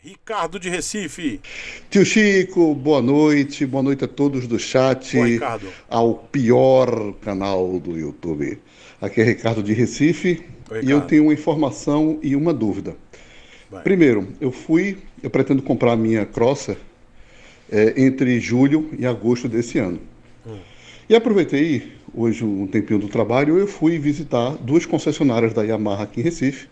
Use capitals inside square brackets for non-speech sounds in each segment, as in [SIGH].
Ricardo de Recife. Tio Chico, boa noite. Boa noite a todos do chat. Boa, Ricardo. Ao pior canal do YouTube. Aqui é Ricardo de Recife. Oi, E eu tenho uma informação e uma dúvida. Vai. Primeiro, eu fui, eu pretendo comprar minha Crosser é, entre julho e agosto desse ano. Hum. E aproveitei, hoje um tempinho do trabalho, eu fui visitar duas concessionárias da Yamaha aqui em Recife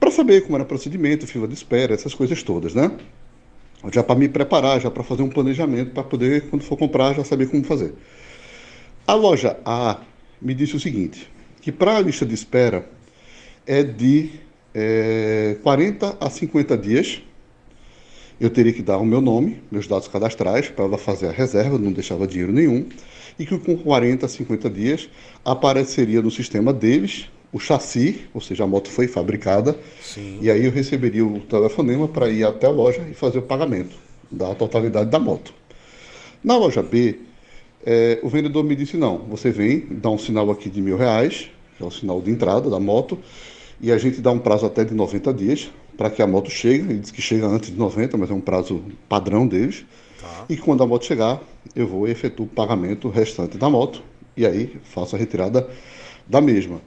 para saber como era o procedimento, fila de espera, essas coisas todas, né? Já para me preparar, já para fazer um planejamento, para poder, quando for comprar, já saber como fazer. A loja A me disse o seguinte: que para a lista de espera é de é, 40 a 50 dias. Eu teria que dar o meu nome, meus dados cadastrais, para ela fazer a reserva, não deixava dinheiro nenhum, e que com 40 a 50 dias apareceria no sistema deles o chassi, ou seja, a moto foi fabricada, Sim. e aí eu receberia o telefonema para ir até a loja e fazer o pagamento da totalidade da moto. Na loja B, é, o vendedor me disse: não, você vem, dá um sinal aqui de mil reais, que é o sinal de entrada da moto, e a gente dá um prazo até de 90 dias para que a moto chegue. Ele diz que chega antes de 90, mas é um prazo padrão deles. Tá. E quando a moto chegar, eu vou efetuar o pagamento restante da moto e aí faço a retirada da mesma.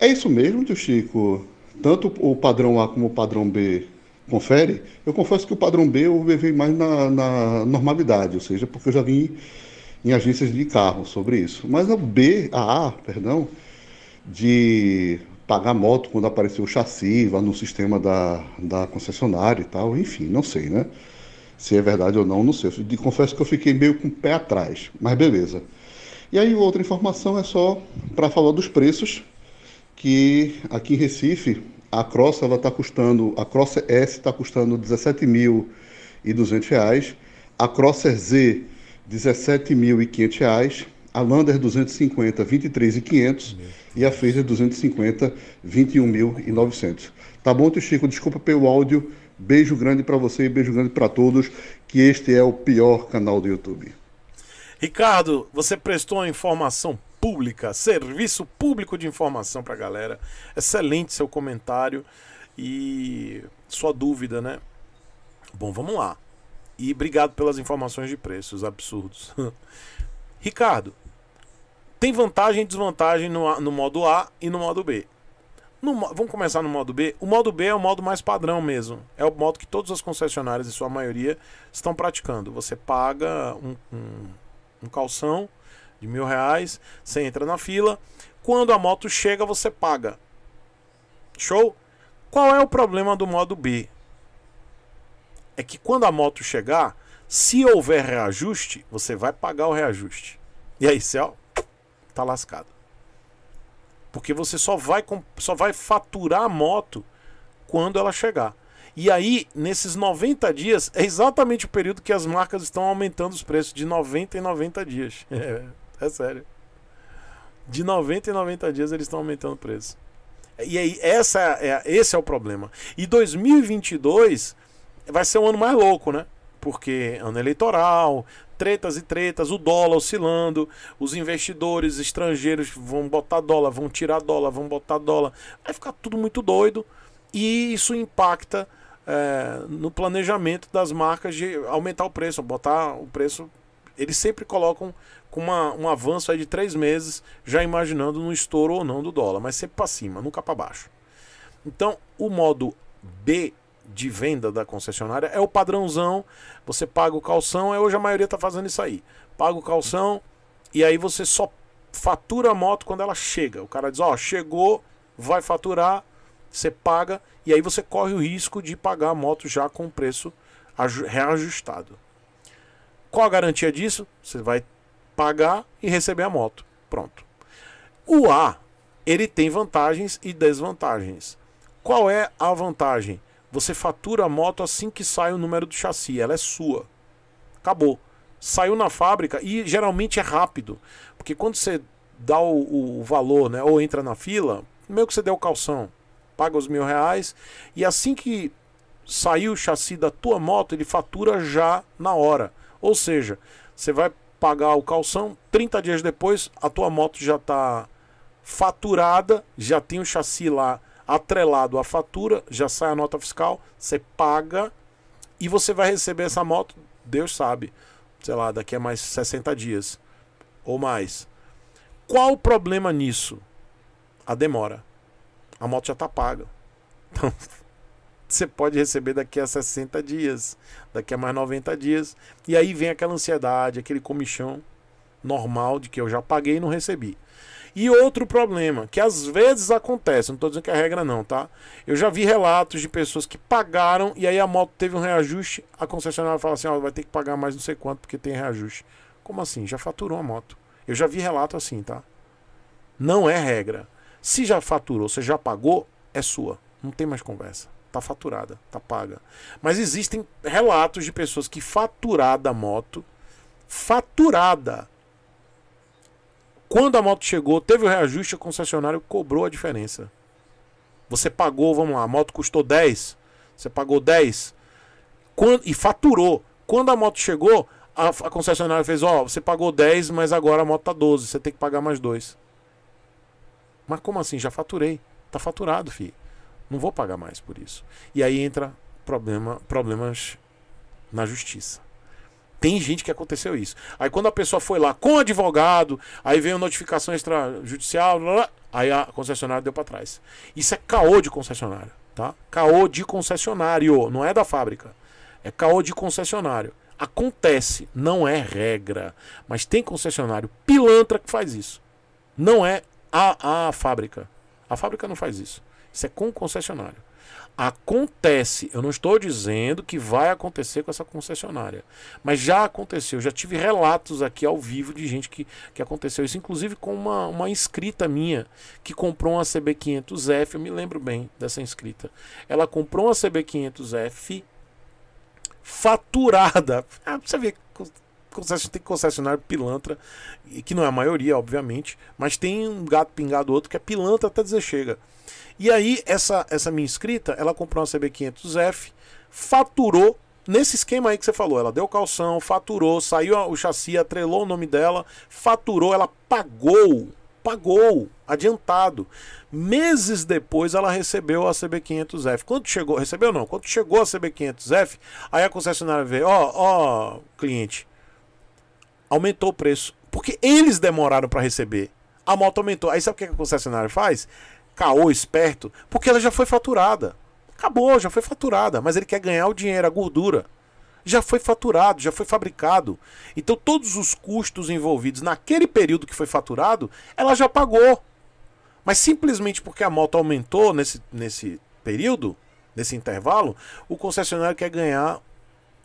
É isso mesmo, tio Chico? Tanto o padrão A como o padrão B confere? Eu confesso que o padrão B eu levei mais na, na normalidade, ou seja, porque eu já vim em agências de carro sobre isso. Mas a B, a A, perdão, de pagar moto quando apareceu o chassi, lá no sistema da, da concessionária e tal, enfim, não sei, né? Se é verdade ou não, não sei. Eu confesso que eu fiquei meio com o pé atrás, mas beleza. E aí outra informação é só para falar dos preços, que aqui em Recife a Cross ela está custando, a Cross S está custando R$ 17.200, a crosser Z R$ 17.500, a Lander 250 R$ 23.500 e a Phaser 250 R$ 21.900. Tá bom, tio Chico? Desculpa pelo áudio. Beijo grande para você e beijo grande para todos, que este é o pior canal do YouTube. Ricardo, você prestou uma informação pública, serviço público de informação para a galera. Excelente seu comentário e sua dúvida, né? Bom, vamos lá. E obrigado pelas informações de preços absurdos. [LAUGHS] Ricardo, tem vantagem e desvantagem no, no modo A e no modo B. No, vamos começar no modo B. O modo B é o modo mais padrão mesmo. É o modo que todas as concessionárias, em sua maioria, estão praticando. Você paga um, um, um calção de mil reais, você entra na fila. Quando a moto chega, você paga. Show? Qual é o problema do modo B? É que quando a moto chegar, se houver reajuste, você vai pagar o reajuste. E aí, céu, tá lascado. Porque você só vai, só vai faturar a moto quando ela chegar. E aí, nesses 90 dias, é exatamente o período que as marcas estão aumentando os preços de 90 em 90 dias. [LAUGHS] [LAUGHS] É sério. De 90 em 90 dias eles estão aumentando o preço. E aí, essa é, esse é o problema. E 2022 vai ser um ano mais louco, né? Porque ano eleitoral, tretas e tretas, o dólar oscilando, os investidores estrangeiros vão botar dólar, vão tirar dólar, vão botar dólar. Vai ficar tudo muito doido e isso impacta é, no planejamento das marcas de aumentar o preço, botar o preço. Eles sempre colocam com uma, um avanço aí de três meses, já imaginando no estouro ou não do dólar, mas sempre para cima, nunca para baixo. Então, o modo B de venda da concessionária é o padrãozão, você paga o calção, é hoje a maioria está fazendo isso aí. Paga o calção e aí você só fatura a moto quando ela chega. O cara diz: "Ó, oh, chegou, vai faturar, você paga e aí você corre o risco de pagar a moto já com o preço reajustado. Qual a garantia disso? Você vai pagar e receber a moto. Pronto. O A, ele tem vantagens e desvantagens. Qual é a vantagem? Você fatura a moto assim que sai o número do chassi, ela é sua. Acabou. Saiu na fábrica e geralmente é rápido, porque quando você dá o, o valor, né, ou entra na fila, meio que você deu o calção, paga os mil reais e assim que saiu o chassi da tua moto, ele fatura já na hora. Ou seja, você vai pagar o calção. 30 dias depois, a tua moto já está faturada, já tem o chassi lá atrelado à fatura, já sai a nota fiscal, você paga e você vai receber essa moto, Deus sabe, sei lá, daqui a mais 60 dias ou mais. Qual o problema nisso? A demora. A moto já está paga. Então, você pode receber daqui a 60 dias, daqui a mais 90 dias. E aí vem aquela ansiedade, aquele comichão normal de que eu já paguei e não recebi. E outro problema, que às vezes acontece, não estou dizendo que é regra não, tá? Eu já vi relatos de pessoas que pagaram e aí a moto teve um reajuste, a concessionária fala assim, ó, vai ter que pagar mais não sei quanto porque tem reajuste. Como assim? Já faturou a moto. Eu já vi relato assim, tá? Não é regra. Se já faturou, você já pagou, é sua. Não tem mais conversa tá faturada, tá paga. Mas existem relatos de pessoas que faturada a moto, faturada. Quando a moto chegou, teve o reajuste, o concessionário cobrou a diferença. Você pagou, vamos lá, a moto custou 10, você pagou 10 quando, e faturou. Quando a moto chegou, a, a concessionária fez: Ó, oh, você pagou 10, mas agora a moto tá 12, você tem que pagar mais 2. Mas como assim? Já faturei. Tá faturado, filho. Não vou pagar mais por isso. E aí entra problema, problemas na justiça. Tem gente que aconteceu isso. Aí quando a pessoa foi lá com o advogado, aí veio notificação extrajudicial, blá, blá, aí a concessionária deu para trás. Isso é caô de concessionário, tá? Caô de concessionário, não é da fábrica. É caô de concessionário. Acontece, não é regra, mas tem concessionário pilantra que faz isso. Não é a, a fábrica. A fábrica não faz isso. Isso é com o concessionário. Acontece, eu não estou dizendo que vai acontecer com essa concessionária, mas já aconteceu, já tive relatos aqui ao vivo de gente que, que aconteceu isso, inclusive com uma, uma inscrita minha que comprou uma CB500F, eu me lembro bem dessa inscrita. Ela comprou uma CB500F faturada, [LAUGHS] ah, pra você ver tem concessionário pilantra, que não é a maioria, obviamente, mas tem um gato pingado outro que é pilantra até dizer chega. E aí, essa, essa minha inscrita, ela comprou uma CB500F, faturou nesse esquema aí que você falou. Ela deu calção, faturou, saiu o chassi, atrelou o nome dela, faturou, ela pagou, pagou, adiantado. Meses depois ela recebeu a CB500F. Quando chegou, recebeu não, quando chegou a CB500F, aí a concessionária veio, ó, oh, ó, oh, cliente, aumentou o preço. Porque eles demoraram para receber. A moto aumentou. Aí sabe o que a é concessionária faz? Caô esperto, porque ela já foi faturada. Acabou, já foi faturada, mas ele quer ganhar o dinheiro, a gordura. Já foi faturado, já foi fabricado. Então todos os custos envolvidos naquele período que foi faturado, ela já pagou. Mas simplesmente porque a moto aumentou nesse, nesse período, nesse intervalo, o concessionário quer ganhar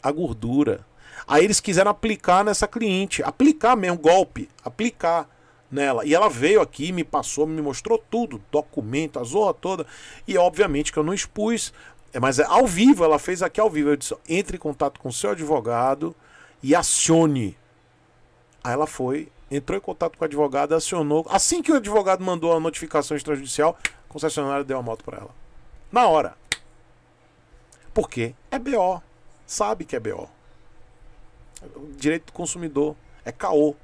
a gordura, Aí eles quiseram aplicar nessa cliente, aplicar mesmo, golpe, aplicar nela. E ela veio aqui, me passou, me mostrou tudo, documento, a zoa toda. E obviamente que eu não expus, é, mas é ao vivo, ela fez aqui ao vivo. Eu disse: entre em contato com seu advogado e acione. Aí ela foi, entrou em contato com o advogado, acionou. Assim que o advogado mandou a notificação extrajudicial, a concessionária deu a moto para ela. Na hora. porque É BO. Sabe que é BO direito do consumidor. É caô.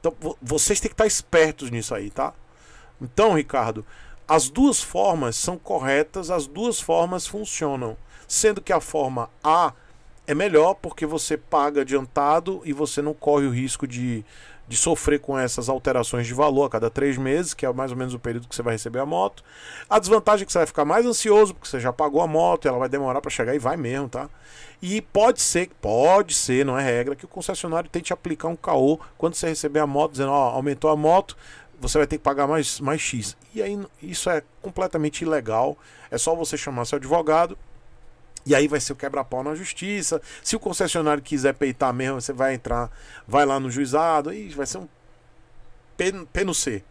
Então vocês têm que estar espertos nisso aí, tá? Então, Ricardo, as duas formas são corretas, as duas formas funcionam. Sendo que a forma A é melhor porque você paga adiantado e você não corre o risco de de sofrer com essas alterações de valor a cada três meses, que é mais ou menos o período que você vai receber a moto. A desvantagem é que você vai ficar mais ansioso, porque você já pagou a moto, ela vai demorar para chegar e vai mesmo, tá? E pode ser, pode ser, não é regra, que o concessionário tente aplicar um caô quando você receber a moto, dizendo, ó, aumentou a moto, você vai ter que pagar mais, mais X. E aí isso é completamente ilegal, é só você chamar seu advogado e aí vai ser o quebra-pau na justiça. Se o concessionário quiser peitar mesmo, você vai entrar, vai lá no juizado, e vai ser um P, no C.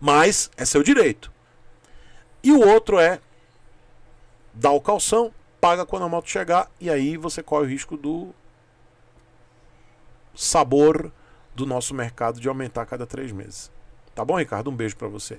Mas é seu direito. E o outro é dar o calção, paga quando a moto chegar, e aí você corre o risco do sabor do nosso mercado de aumentar a cada três meses. Tá bom, Ricardo? Um beijo para você.